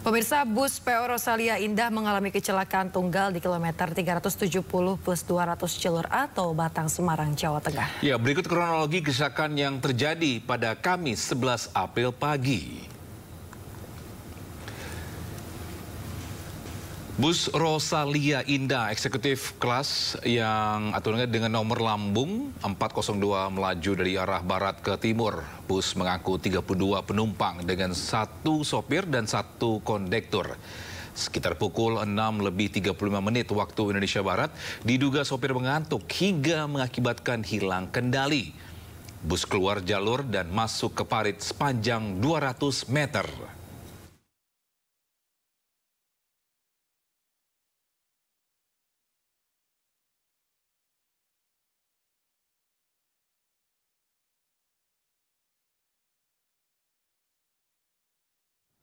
Pemirsa bus PO Rosalia Indah mengalami kecelakaan tunggal di kilometer 370 plus 200 Cilur atau Batang Semarang, Jawa Tengah. Ya, berikut kronologi kecelakaan yang terjadi pada Kamis 11 April pagi. Bus Rosalia Indah eksekutif kelas yang aturannya dengan nomor lambung 402 melaju dari arah barat ke timur. Bus mengaku 32 penumpang dengan satu sopir dan satu kondektur. Sekitar pukul 6 lebih 35 menit waktu Indonesia Barat, diduga sopir mengantuk hingga mengakibatkan hilang kendali. Bus keluar jalur dan masuk ke parit sepanjang 200 meter.